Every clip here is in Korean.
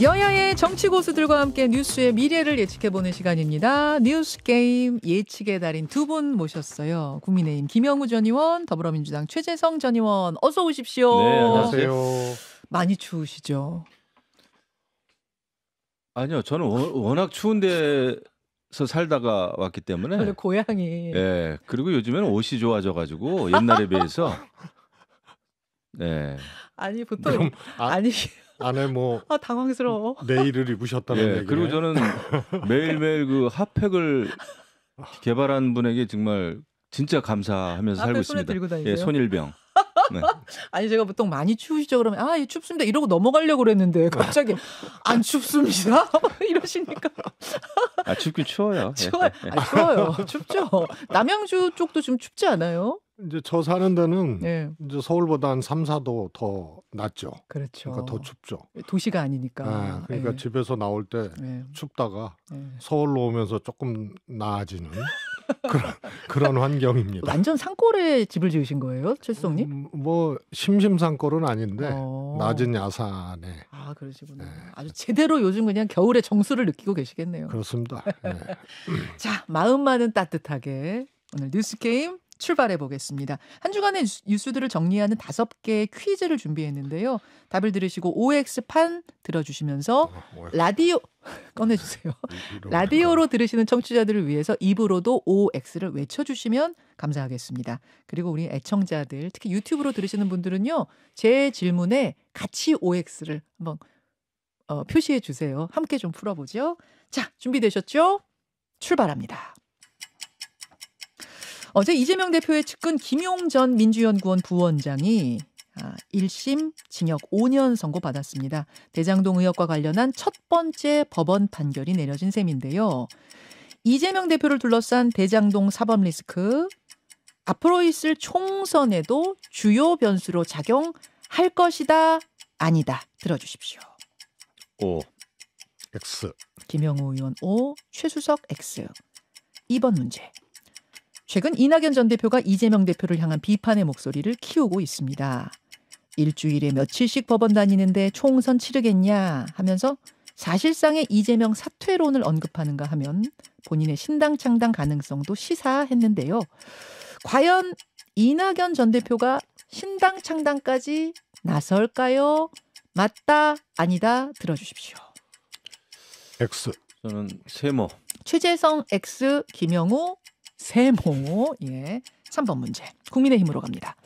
여야의 정치 고수들과 함께 뉴스의 미래를 예측해보는 시간입니다. 뉴스 게임 예측의 달인 두 분 모셨어요. 국민의힘 김영우 전 의원, 더불어민주당 최재성 전 의원, 어서 오십시오. 네, 안녕하세요. 많이 추우시죠? 아니요, 저는 워낙 추운데 서 살다가 왔기 때문에 고향이 예 그리고 요즘에는 옷이 좋아져 가지고 옛날에 비해서 네 아니 보통 아, 니 안에 뭐 아, 당황스러워. 네일을 입으셨다는 예, 얘기. 그리고 저는 매일매일 그 핫팩을 개발한 분에게 정말 진짜 감사하면서 살고 있습니다. 예, 손일병. 네. 아니 제가 보통 많이 추우시죠 그러면 아 예, 춥습니다 이러고 넘어가려고 그랬는데 갑자기 안 춥습니다 이러시니까 아 춥긴 추워요 예. 추워요 아, 추워요 춥죠 남양주 쪽도 지금 춥지 않아요? 이제 저 사는 데는 네. 이제 서울보다 한 3, 4도 더 낮죠. 그렇죠. 그러니까 더 춥죠. 도시가 아니니까. 네, 그러니까 네. 집에서 나올 때 예. 춥다가 예. 서울로 오면서 조금 나아지는 그런, 그런 환경입니다. 완전 산골에 집을 지으신 거예요, 최수성님? 음, 뭐 심심산골은 아닌데 어. 낮은 야산에. 아 그러시구나. 네. 아주 제대로 요즘 그냥 겨울에 정수를 느끼고 계시겠네요. 그렇습니다. 네. 자 마음만은 따뜻하게 오늘 뉴스 게임 출발해 보겠습니다. 한 주간의 뉴스들을 정리하는 다섯 개의 퀴즈를 준비했는데요. 답을 들으시고 OX판 들어주시면서 어, 라디오 꺼내주세요. 라디오로 들으시는 청취자들을 위해서 입으로도 OX를 외쳐주시면 감사하겠습니다. 그리고 우리 애청자들, 특히 유튜브로 들으시는 분들은요, 제 질문에 같이 OX를 한번 어, 표시해 주세요. 함께 좀 풀어보죠. 자, 준비되셨죠? 출발합니다. 어제 이재명 대표의 측근 김용 전 민주연구원 부원장이 1심 아, 징역 5년 선고 받았습니다. 대장동 의혹과 관련한 첫 번째 법원 판결이 내려진 셈인데요. 이재명 대표를 둘러싼 대장동 사법 리스크, 앞으로 있을 총선에도 주요 변수로 작용할 것이다, 아니다. 들어주십시오. 오, X. 김영우 의원 O, 최수석 X. 2번 문제. 최근 이낙연 전 대표가 이재명 대표를 향한 비판의 목소리를 키우고 있습니다. 일주일에 며칠씩 법원 다니는데 총선 치르겠냐 하면서 사실상의 이재명 사퇴론을 언급하는가 하면 본인의 신당 창당 가능성도 시사했는데요. 과연 이낙연 전 대표가 신당 창당까지 나설까요? 맞다 아니다 들어주십시오. X 저는 세모 최재성 X 김영우 세모. 예. 3번 문제. 국민의힘으로 갑니다.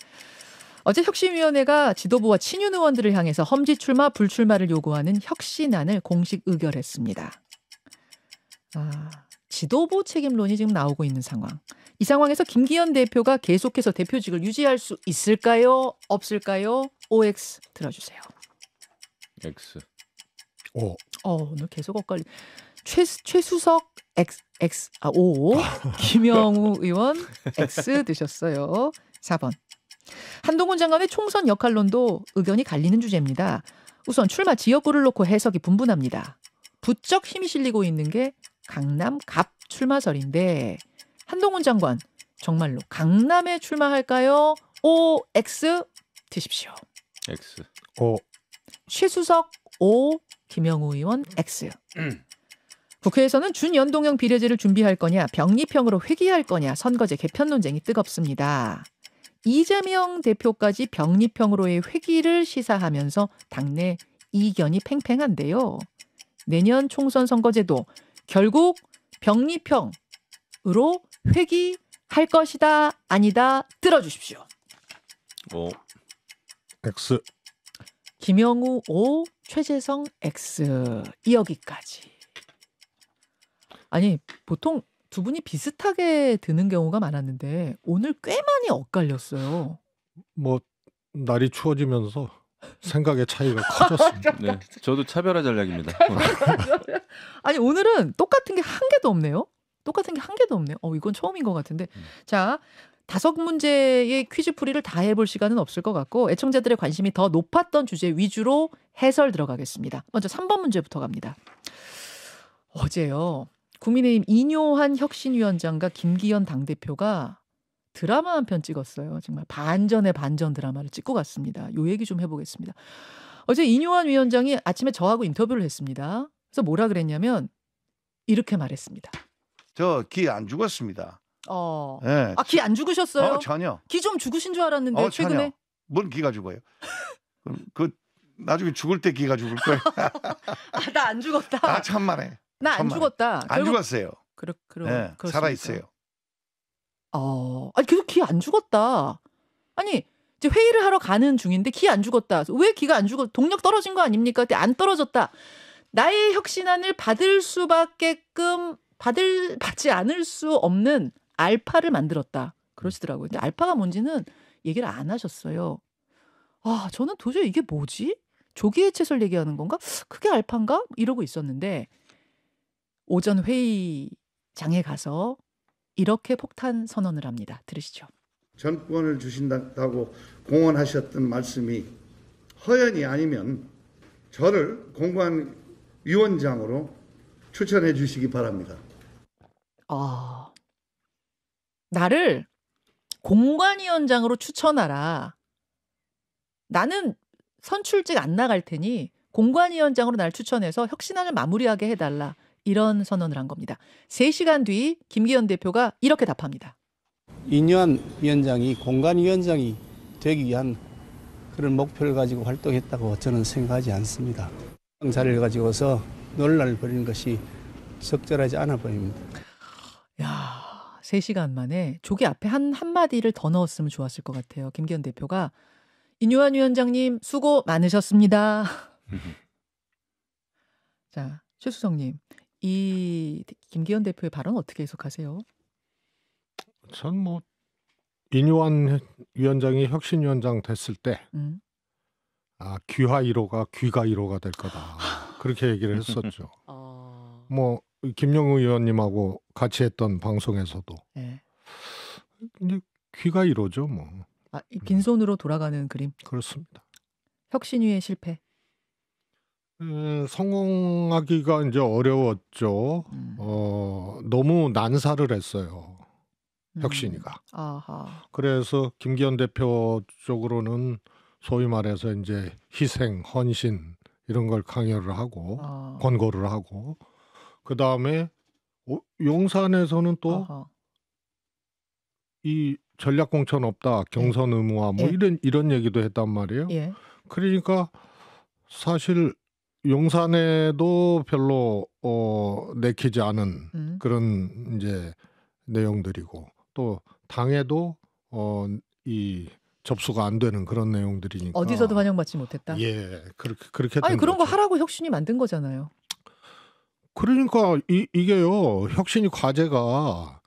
어제 혁신위원회가 지도부와 친윤 의원들을 향해서 험지 출마, 불출마를 요구하는 혁신안을 공식 의결했습니다. 아, 지도부 책임론이 지금 나오고 있는 상황. 이 상황에서 김기현 대표가 계속해서 대표직을 유지할 수 있을까요? 없을까요? OX 들어주세요. X. 오. 어, 오늘 계속 엇갈리. 최, 최수석 X X 아, O 김영우 의원 X 드셨어요. 4번. 한동훈 장관의 총선 역할론도 의견이 갈리는 주제입니다. 우선 출마 지역구를 놓고 해석이 분분합니다. 부쩍 힘이 실리고 있는 게 강남 갑 출마설인데 한동훈 장관 정말로 강남에 출마할까요? O X 드십시오. X. O. 최수석 O 김영우 의원 X. 음. 국회에서는 준연동형 비례제를 준비할 거냐, 병리형으로 회귀할 거냐 선거제 개편 논쟁이 뜨겁습니다. 이재명 대표까지 병리형으로의 회귀를 시사하면서 당내 이견이 팽팽한데요. 내년 총선 선거제도 결국 병리형으로 회귀할 것이다 아니다 들어주십시오. 오. X. 김영우 O, 최재성 X. 이여기까지. 아니 보통 두 분이 비슷하게 드는 경우가 많았는데 오늘 꽤 많이 엇갈렸어요. 뭐 날이 추워지면서 생각의 차이가 커졌습니다. 네, 저도 차별화 전략입니다. 아니 오늘은 똑같은 게 한 개도 없네요. 똑같은 게 한 개도 없네요. 어 이건 처음인 것 같은데 음. 자 다섯 문제의 퀴즈풀이를 다 해볼 시간은 없을 것 같고 애청자들의 관심이 더 높았던 주제 위주로 해설 들어가겠습니다. 먼저 3번 문제부터 갑니다. 어제요 국민의힘 이뇨한 혁신위원장과 김기현 당대표가 드라마 한 편 찍었어요. 정말 반전의 반전 드라마를 찍고 갔습니다. 요 얘기 좀 해보겠습니다. 어제 이뇨한 위원장이 아침에 저하고 인터뷰를 했습니다. 그래서 뭐라 그랬냐면 이렇게 말했습니다. 저 기 안 죽었습니다. 어. 네. 아, 기 안 죽으셨어요? 어, 전혀. 기 좀 죽으신 줄 알았는데 어, 최근에. 전혀. 뭔 기가 죽어요? 그럼 그 나중에 죽을 때 기가 죽을 거예요. 아, 나 안 죽었다. 아, 참말해. 나안 죽었다. 안 결국... 죽었어요. 그렇 그렇 네, 살아 있어요. 어, 아니 계속 기 안 죽었다. 아니 이제 회의를 하러 가는 중인데 기 안 죽었다. 왜 기가 안 죽어? 동력 떨어진 거 아닙니까? 그때 안 떨어졌다. 나의 혁신안을 받을 수밖에끔 받을 받지 않을 수 없는 알파를 만들었다. 그러시더라고요. 근데 알파가 뭔지는 얘기를 안 하셨어요. 아, 저는 도저히 이게 뭐지? 조기 해체설 얘기하는 건가? 그게 알파인가? 이러고 있었는데 오전 회의장에 가서 이렇게 폭탄 선언을 합니다. 들으시죠. 전권을 주신다고 공언하셨던 말씀이 허연이 아니면 저를 공관위원장으로 추천해 주시기 바랍니다. 아, 나를 공관위원장으로 추천하라. 나는 선출직 안 나갈 테니 공관위원장으로 날 추천해서 혁신안을 마무리하게 해달라. 이런 선언을 한 겁니다. 3시간 뒤 김기현 대표가 이렇게 답합니다. 인유한 위원장이 공간위원장이 되기 위한 그런 목표를 가지고 활동했다고 저는 생각하지 않습니다. 자리를 가지고서 논란을 벌이는 것이 적절하지 않아 보입니다. 야, 3시간 만에 조기 앞에 한 한마디를 더 넣었으면 좋았을 것 같아요. 김기현 대표가 인유한 위원장님 수고 많으셨습니다. 음. 자, 최수성님. 이 김기현 대표의 발언 어떻게 해석하세요? 전 뭐 이뇨환 위원장이 혁신위원장 됐을 때 음. 아, 귀화 1호가 귀가 1호가 될 거다. 그렇게 얘기를 했었죠. 어... 뭐 김영우 의원님하고 같이 했던 방송에서도 네. 귀가 1호죠 뭐. 아, 음. 빈손으로 돌아가는 그림. 그렇습니다. 혁신위의 실패. 음, 성공하기가 이제 어려웠죠. 음. 어, 너무 난사를 했어요. 음. 혁신이가. 음. 그래서 김기현 대표 쪽으로는 소위 말해서 이제 희생, 헌신 이런 걸 강요를 하고 아. 권고를 하고 그 다음에 용산에서는 또 이 전략 공천 없다, 경선 예. 의무화 뭐 예. 이런 이런 얘기도 했단 말이에요. 예. 그러니까 사실 용산에도 별로 어, 내키지 않은 음. 그런 이제 내용들이고 또 당에도 어, 이 접수가 안 되는 그런 내용들이니까 어디서도 환영받지 못했다. 예, 그렇게 그렇게. 아니 그런 거죠. 거 하라고 혁신이 만든 거잖아요. 그러니까 이, 이게요 혁신이 과제가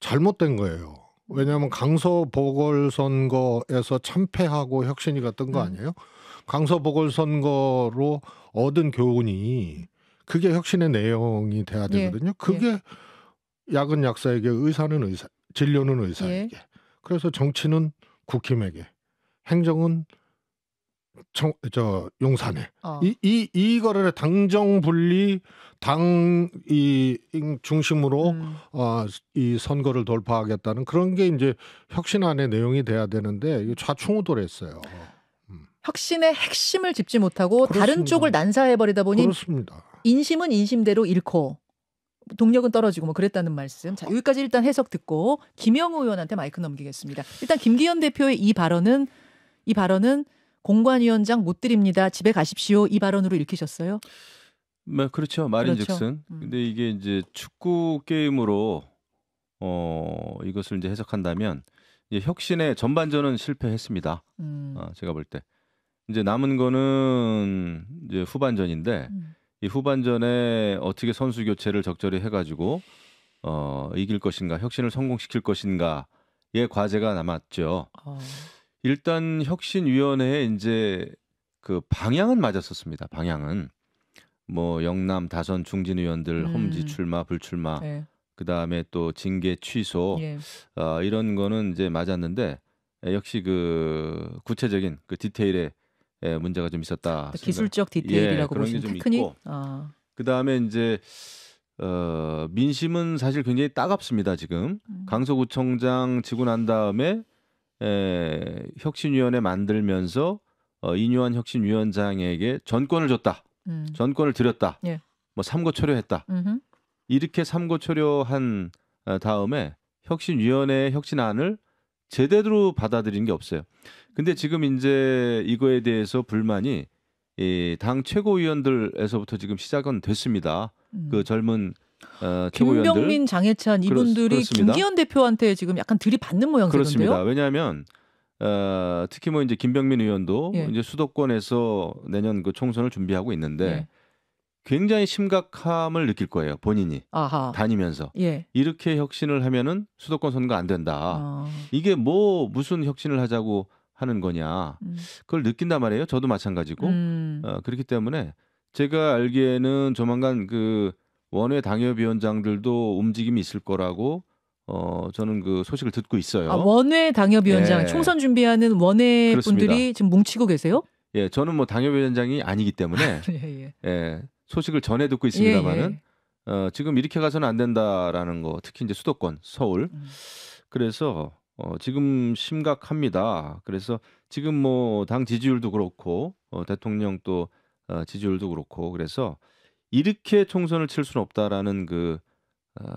잘못된 거예요. 왜냐하면 강서 보궐선거에서 참패하고 혁신이 갔던 거 음. 아니에요? 강서 보궐선거로 얻은 교훈이 그게 혁신의 내용이 돼야 예, 되거든요. 예. 그게 예. 약은 약사에게 의사는 의사, 진료는 의사에게. 예. 그래서 정치는 국힘에게, 행정은 청, 저 용산에 어. 이, 이 이거를 당정 분리 당 이 중심으로 음. 어이 선거를 돌파하겠다는 그런 게 이제 혁신안의 내용이 돼야 되는데 좌충우돌했어요. 혁신의 핵심을 짚지 못하고 그렇습니다. 다른 쪽을 난사해버리다 보니 그렇습니다. 인심은 인심대로 잃고 동력은 떨어지고 뭐 그랬다는 말씀. 자, 여기까지 일단 해석 듣고 김영우 의원한테 마이크 넘기겠습니다. 일단 김기현 대표의 이 발언은 이 발언은 공관위원장 못 드립니다. 집에 가십시오. 이 발언으로 읽히셨어요? 네, 그렇죠. 마린즉슨 그렇죠. 음. 근데 이게 이제 축구 게임으로 어 이것을 이제 해석한다면 이제 혁신의 전반전은 실패했습니다. 음. 어, 제가 볼 때. 이제 남은 거는 이제 후반전인데 음. 이 후반전에 어떻게 선수 교체를 적절히 해가지고 어, 이길 것인가 혁신을 성공시킬 것인가의 과제가 남았죠. 어. 일단 혁신위원회에 이제 그 방향은 맞았었습니다. 방향은 뭐 영남 다선 중진 의원들 음. 험지 출마 불출마 네. 그다음에 또 징계 취소 예. 어, 이런 거는 이제 맞았는데 역시 그 구체적인 그 디테일에 예, 문제가 좀 있었다. 기술적 디테일이라고 예, 보시면 테크닉. 아. 어. 그다음에 이제 어, 민심은 사실 굉장히 따갑습니다 지금 음. 강서구청장 지고 난 다음에 에, 예, 혁신위원회 만들면서 어, 이뉴한 혁신위원장에게 전권을 줬다, 음. 전권을 드렸다, 예. 뭐 삼고초려했다 음흠. 이렇게 삼고초려한 어, 다음에 혁신위원회 혁신안을 제대로 받아들인 게 없어요. 근데 지금 이제 이거에 대해서 불만이 이 당 최고위원들에서부터 지금 시작은 됐습니다. 음. 그 젊은 어, 최고위원들 김병민, 장해찬 이분들이 그렇, 김기현 대표한테 지금 약간 들이받는 모양새던데요. 그렇습니다. 왜냐하면 어, 특히 뭐 이제 김병민 의원도 예. 이제 수도권에서 내년 그 총선을 준비하고 있는데 예. 굉장히 심각함을 느낄 거예요 본인이 아하. 다니면서 예. 이렇게 혁신을 하면은 수도권 선거 안 된다. 아. 이게 뭐 무슨 혁신을 하자고 하는 거냐 음. 그걸 느낀단 말이에요. 저도 마찬가지고 음. 어, 그렇기 때문에 제가 알기에는 조만간 그 원외 당협위원장들도 움직임이 있을 거라고 어 저는 그 소식을 듣고 있어요. 아, 원외 당협위원장 예. 총선 준비하는 원외 그렇습니다. 분들이 지금 뭉치고 계세요? 예, 저는 뭐 당협위원장이 아니기 때문에 아, 예, 예. 예, 소식을 전해 듣고 있습니다만은 예, 예. 어, 지금 이렇게 가서는 안 된다라는 거 특히 이제 수도권 서울 음. 그래서 어, 지금 심각합니다. 그래서 지금 뭐 당 지지율도 그렇고 어, 대통령 또 어, 지지율도 그렇고 그래서 이렇게 총선을 칠 수는 없다라는 그 어,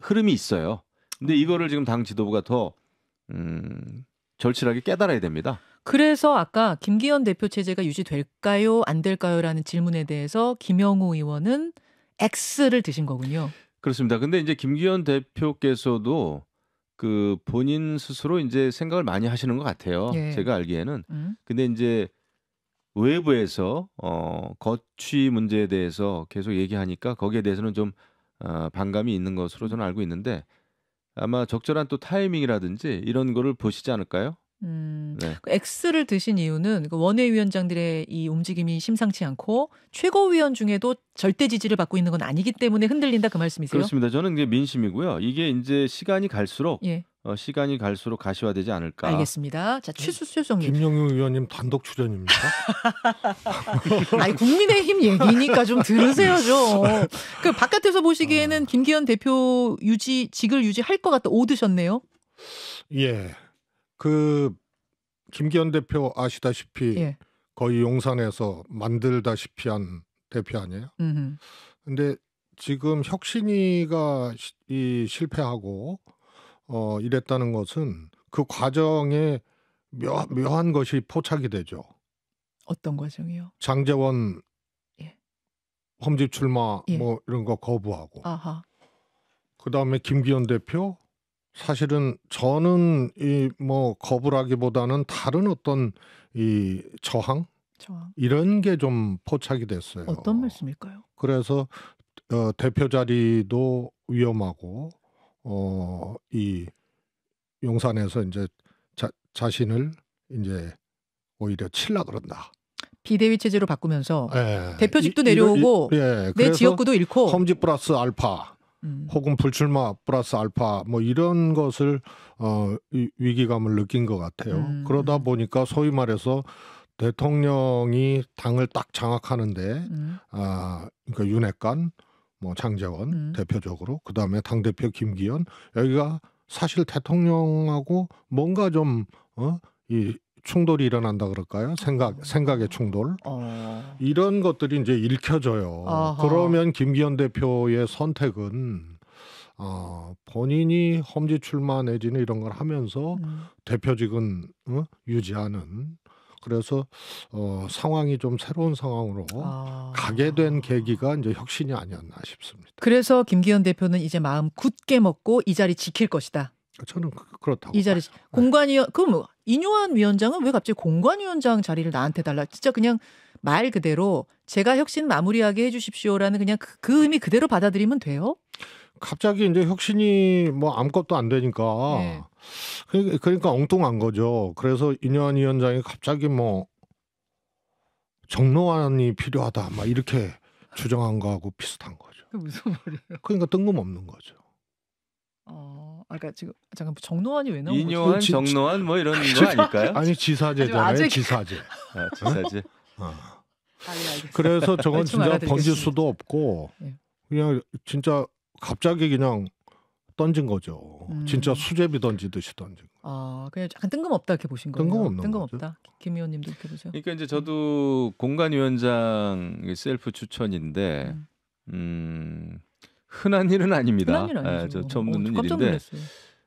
흐름이 있어요. 근데 음. 이거를 지금 당 지도부가 더 음, 절실하게 깨달아야 됩니다. 그래서 아까 김기현 대표 체제가 유지될까요, 안 될까요라는 질문에 대해서 김영우 의원은 X를 드신 거군요. 그렇습니다. 근데 이제 김기현 대표께서도 그 본인 스스로 이제 생각을 많이 하시는 것 같아요. 예. 제가 알기에는. 음. 근데 이제 외부에서 어 거취 문제에 대해서 계속 얘기하니까 거기에 대해서는 좀 어, 반감이 있는 것으로 저는 알고 있는데 아마 적절한 또 타이밍이라든지 이런 거를 보시지 않을까요? 음. 네. 그 X를 드신 이유는 그 원외위원장들의 이 움직임이 심상치 않고 최고위원 중에도 절대 지지를 받고 있는 건 아니기 때문에 흔들린다 그 말씀이세요? 그렇습니다. 저는 이제 민심이고요. 이게 이제 시간이 갈수록 예. 어, 시간이 갈수록 가시화되지 않을까. 알겠습니다. 자 네. 최수 수정님. 김영우 의원님 단독 출연입니까? 아니 국민의힘 얘기니까 좀 들으세요 좀. 그 바깥에서 보시기에는 어. 김기현 대표 유지 직을 유지할 것 같다 오드셨네요. 예. 그 김기현 대표 아시다시피 예. 거의 용산에서 만들다시피 한 대표 아니에요? 음흠. 근데 지금 혁신이가 시, 이 실패하고 어 이랬다는 것은 그 과정에 묘, 묘한 것이 포착이 되죠. 어떤 과정이요? 장재원 예. 험지 출마 예. 뭐 이런 거 거부하고. 아하. 그다음에 김기현 대표 사실은 저는 이 뭐 거부라기보다는 다른 어떤 이 저항, 저항. 이런 게 좀 포착이 됐어요. 어떤 말씀일까요? 그래서 어, 대표 자리도 위험하고 어, 이 용산에서 이제 자, 자신을 이제 오히려 칠라 그런다. 비대위 체제로 바꾸면서 예, 대표직도 내려오고 이, 예, 내 지역구도 잃고 험지 플러스 알파 음. 혹은 불출마 플러스 알파 뭐 이런 것을 어, 위기감을 느낀 것 같아요. 음. 그러다 보니까 소위 말해서 대통령이 당을 딱 장악하는데 음. 아 그러니까 윤핵관 뭐 장재원 음. 대표적으로 그 다음에 당 대표 김기현 여기가 사실 대통령하고 뭔가 좀 어, 이 충돌이 일어난다 그럴까요? 생각 아. 생각의 충돌 어. 이런 것들이 이제 읽혀져요. 아하. 그러면 김기현 대표의 선택은 어, 본인이 험지 출마 내지는 이런 걸 하면서 음. 대표직은 어? 유지하는 그래서 어, 상황이 좀 새로운 상황으로 아... 가게 된 계기가 이제 혁신이 아니었나 싶습니다. 그래서 김기현 대표는 이제 마음 굳게 먹고 이 자리 지킬 것이다. 저는 그, 렇다고이 자리 공관위원 그럼 인뇨한 위원장은 왜 갑자기 공관위원장 자리를 나한테 달라? 진짜 그냥 말 그대로 제가 혁신 마무리하게 해주십시오라는 그냥 그, 그 의미 그대로 받아들이면 돼요? 갑자기 이제 혁신이 뭐 아무것도 안 되니까 네. 그러니까, 그러니까 엉뚱한 거죠. 그래서 인뇨한 위원장이 갑자기 뭐 정로안이 필요하다 막 이렇게 주장한 거하고 비슷한 거죠. 무슨 말이에요? 그러니까 뜬금없는 거죠. 어... 아까 그러니까 지금 잠깐 정노환이 왜 나온 거죠? 인요한 어, 정노환 뭐 이런 아, 거 아닐까요? 아니 지사제잖아요. 아직... 지사제. 아, 지사제. 어? 아, 예, 그래서 저건 진짜 던질 수도 없고 예. 그냥 진짜 갑자기 그냥 던진 거죠. 음. 진짜 수제비 던지듯이 던진 거. 아, 그냥 약간 뜬금없다 이렇게 보신 거예요. 뜬금없는 뜬금없다. 거죠. 김 의원님도 이렇게 보세요. 그러니까 이제 저도 공간 위원장 셀프 추천인데 음, 음 흔한 일은 아닙니다. 흔한 일 아니죠. 예, 저 처음 어, 듣는 어, 일인데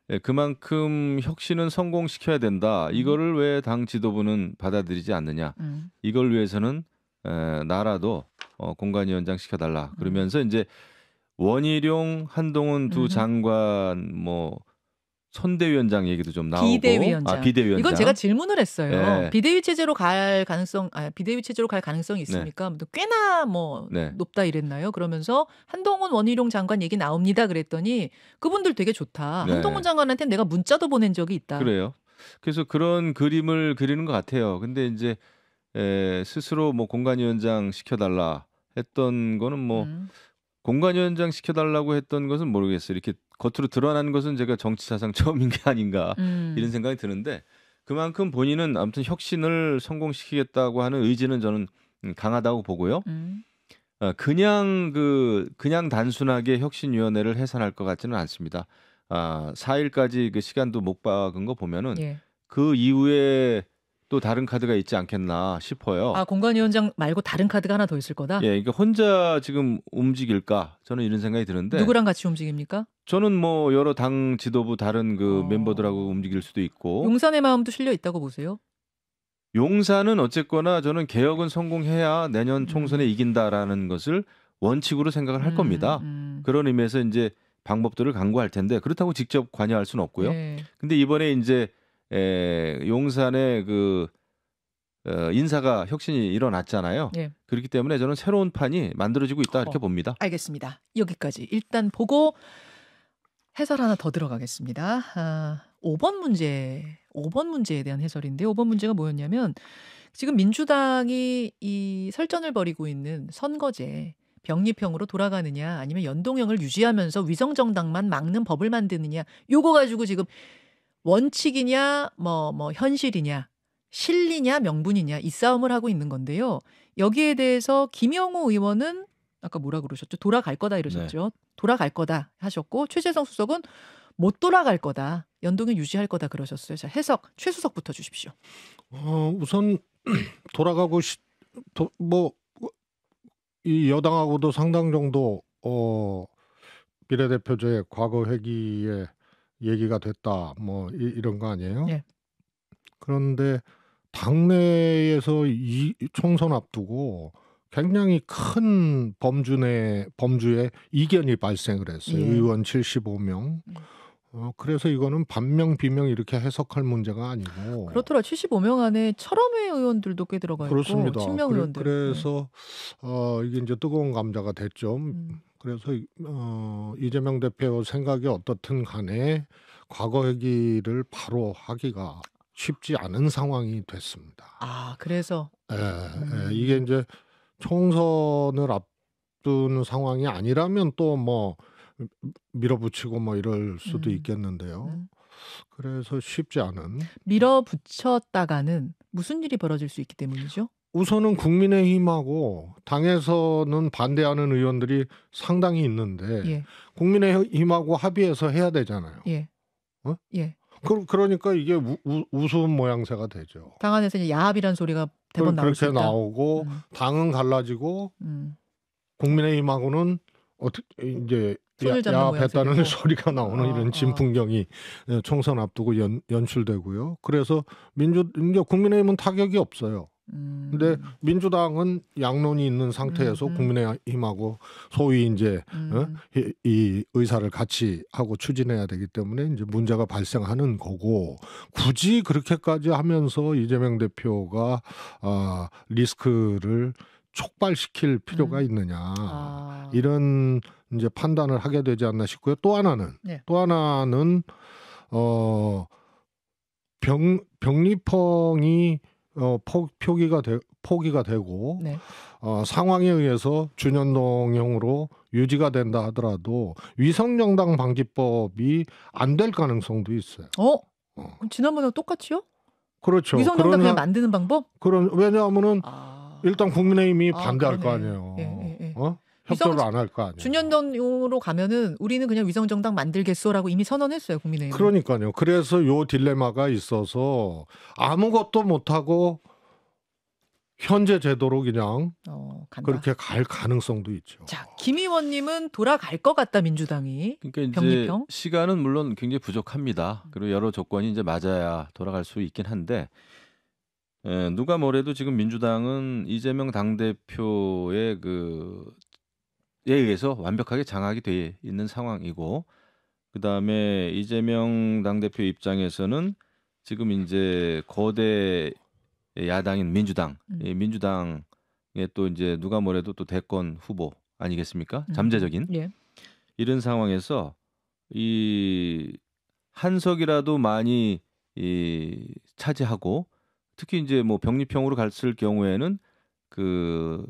예, 그만큼 혁신은 성공시켜야 된다. 음. 이거를 왜 당 지도부는 받아들이지 않느냐. 음. 이걸 위해서는 에, 나라도 어, 공간 위원장 시켜달라. 그러면서 음. 이제 원희룡, 한동훈 두 음. 장관 뭐 선대위원장 얘기도 좀 나오고 비대위원장. 아, 비대위원장. 이건 제가 질문을 했어요. 네. 비대위 체제로 갈 가능성 아, 비대위 체제로 갈 가능성이 네. 있습니까? 네. 꽤나 뭐 네. 높다 이랬나요? 그러면서 한동훈 원희룡 장관 얘기 나옵니다 그랬더니 그분들 되게 좋다. 네. 한동훈 장관한테 내가 문자도 보낸 적이 있다. 그래요. 그래서 그런 그림을 그리는 것 같아요. 근데 이제 에, 스스로 뭐 공간위원장 시켜달라 했던 거는 뭐 음. 공간위원장 시켜달라고 했던 것은 모르겠어요. 이렇게 겉으로 드러나는 것은 제가 정치 사상 처음인 게 아닌가 음. 이런 생각이 드는데 그만큼 본인은 아무튼 혁신을 성공시키겠다고 하는 의지는 저는 강하다고 보고요. 음. 어, 그냥 그 그냥 단순하게 혁신위원회를 해산할 것 같지는 않습니다. 아, 4일까지 그 시간도 못 박은 거 보면은 예. 그 이후에 또 다른 카드가 있지 않겠나 싶어요. 아 공관위원장 말고 다른 카드가 하나 더 있을 거다. 예, 이게 혼자 지금 움직일까? 저는 이런 생각이 드는데 누구랑 같이 움직입니까? 저는 뭐 여러 당 지도부 다른 그 어... 멤버들하고 움직일 수도 있고 용산의 마음도 실려 있다고 보세요. 용산은 어쨌거나 저는 개혁은 성공해야 내년 음. 총선에 음. 이긴다라는 것을 원칙으로 생각을 할 음, 겁니다. 음. 그런 의미에서 이제 방법들을 강구할 텐데 그렇다고 직접 관여할 수는 없고요. 네. 근데 이번에 이제 에, 예, 용산의 그 어, 인사가 혁신이 일어났잖아요. 예. 그렇기 때문에 저는 새로운 판이 만들어지고 있다 이렇게 어, 봅니다. 알겠습니다. 여기까지 일단 보고 해설 하나 더 들어가겠습니다. 아, 5번 문제, 5번 문제에 대한 해설인데 5번 문제가 뭐였냐면 지금 민주당이 이 설전을 벌이고 있는 선거제 병립형으로 돌아가느냐 아니면 연동형을 유지하면서 위성정당만 막는 법을 만드느냐 요거 가지고 지금 원칙이냐 뭐뭐 뭐 현실이냐 실리냐 명분이냐 이 싸움을 하고 있는 건데요. 여기에 대해서 김영호 의원은 아까 뭐라 그러셨죠? 돌아갈 거다 이러셨죠. 네. 돌아갈 거다 하셨고 최재성 수석은 못 돌아갈 거다. 연동을 유지할 거다 그러셨어요. 자, 해석 최 수석부터 주십시오. 어, 우선 돌아가고 시, 도, 뭐, 이 여당하고도 상당 정도 어, 비례대표제 과거 회기에 얘기가 됐다 뭐 이, 런거 아니에요? 예. 그런데 당내에서 이 총선 앞두고 굉장히 큰 범주내 범주에 이견이 발생을 했어요. 예. 의원 75명. 음. 어, 그래서 이거는 반명 비명 이렇게 해석할 문제가 아니고 그렇더라 75명 안에 철험의 의원들도 꽤 들어가 있고 그렇습니다. 친명 의원들 예. 그래, 서 어, 이게 이제 뜨거운 감자가 됐죠. 음. 그래서 어, 이재명 대표 생각이 어떻든 간에 과거 얘기를 바로 하기가 쉽지 않은 상황이 됐습니다. 아 그래서 예, 예, 음. 이게 이제 총선을 앞둔 상황이 아니라면 또 뭐 밀어붙이고 뭐 이럴 수도 음. 있겠는데요. 음. 그래서 쉽지 않은 밀어붙였다가는 무슨 일이 벌어질 수 있기 때문이죠? 우선은 국민의힘하고 당에서는 반대하는 의원들이 상당히 있는데 예. 국민의힘하고 합의해서 해야 되잖아요. 예. 어? 예. 그, 그러니까 이게 우, 스운 모양새가 되죠. 당 안에서 야합이라 소리가 대번 나올 그렇게 나오고 음. 당은 갈라지고 음. 국민의힘하고는 어떻게 이제 야합했다는 소리가 나오는 아, 이런 아. 진풍경이 아. 총선 앞두고 연, 연출되고요. 그래서 민주 이제 국민의힘은 타격이 없어요. 음. 근데 민주당은 양론이 있는 상태에서 음. 음. 국민의힘하고 소위 이제 어? 음. 어? 이, 의사를 같이 하고 추진해야 되기 때문에 이제 문제가 발생하는 거고 굳이 그렇게까지 하면서 이재명 대표가 아, 리스크를 촉발시킬 필요가 음. 있느냐 아. 이런 이제 판단을 하게 되지 않나 싶고요. 또 하나는 네. 또 하나는 어 병 병리펑이 어, 포, 표기가 되, 포기가 되고 네. 어, 상황에 의해서 준연동형으로 유지가 된다 하더라도 위성정당 방지법이 안 될 가능성도 있어요. 어? 어. 지난번에 똑같이요? 그렇죠. 위성정당 그러나, 그냥 만드는 방법? 그런 왜냐하면은 아... 일단 국민의힘이 아, 반대할 그거 아니에요. 예, 예, 예. 어? 협조를 안 할 거 아니에요. 준연동으로 가면은 우리는 그냥 위성 정당 만들겠소라고 이미 선언했어요 국민의힘. 그러니까요. 그래서 요 딜레마가 있어서 아무것도 못 하고 현재 제도로 그냥 어, 그렇게 갈 가능성도 있죠. 자, 김 의원님은 돌아갈 것 같다 민주당이. 그러니까 병리평? 시간은 물론 굉장히 부족합니다. 그리고 여러 조건이 이제 맞아야 돌아갈 수 있긴 한데 예, 누가 뭐래도 지금 민주당은 이재명 당 대표의 그에 의해서 완벽하게 장악이 돼 있는 상황이고 그다음에 이재명 당대표 입장에서는 지금 이제 거대 야당인 민주당, 음. 민주당에 또 이제 누가 뭐래도 또 대권 후보 아니겠습니까? 음. 잠재적인 예. 이런 상황에서 이 한석이라도 많이 이 차지하고 특히 이제 뭐 병립형으로 갔을 경우에는 그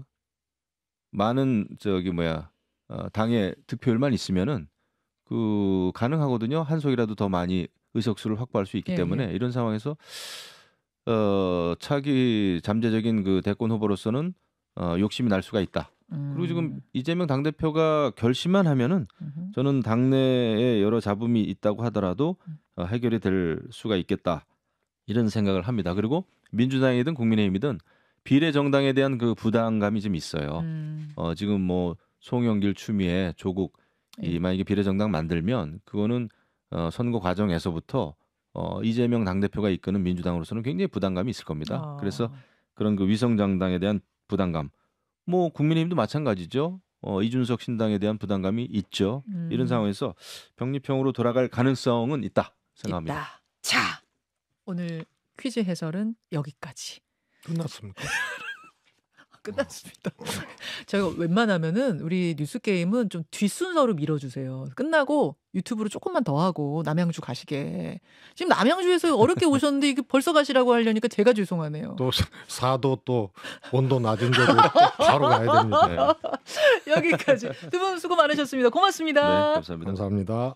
많은 저기 뭐야 어, 당의 득표율만 있으면은 그 가능하거든요. 한 석이라도 더 많이 의석수를 확보할 수 있기 네, 때문에 네. 이런 상황에서 어 차기 잠재적인 그 대권 후보로서는 어 욕심이 날 수가 있다. 음. 그리고 지금 음. 이재명 당 대표가 결심만 하면은 음흠. 저는 당내에 여러 잡음이 있다고 하더라도 음. 어, 해결이 될 수가 있겠다 이런 생각을 합니다. 그리고 민주당이든 국민의힘이든 비례 정당에 대한 그 부담감이 좀 있어요. 음. 어, 지금 뭐 송영길, 추미애, 조국 이 네. 만약에 비례 정당 만들면 그거는 어, 선거 과정에서부터 어, 이재명 당 대표가 이끄는 민주당으로서는 굉장히 부담감이 있을 겁니다. 아. 그래서 그런 그 위성 정당에 대한 부담감, 뭐 국민의힘도 마찬가지죠. 어, 이준석 신당에 대한 부담감이 있죠. 음. 이런 상황에서 병립형으로 돌아갈 가능성은 있다 생각합니다. 있다. 자, 오늘 퀴즈 해설은 여기까지. 끝났습니까? 끝났습니다. 제가 웬만하면은 우리 뉴스 게임은 좀 뒷순서로 밀어주세요. 끝나고 유튜브로 조금만 더 하고 남양주 가시게. 지금 남양주에서 어렵게 오셨는데 이게 벌써 가시라고 하려니까 제가 죄송하네요. 또 사도 또 온도 낮은 데로 바로 가야 됩니다. 여기까지 두 분 수고 많으셨습니다. 고맙습니다. 네, 감사합니다. 감사합니다.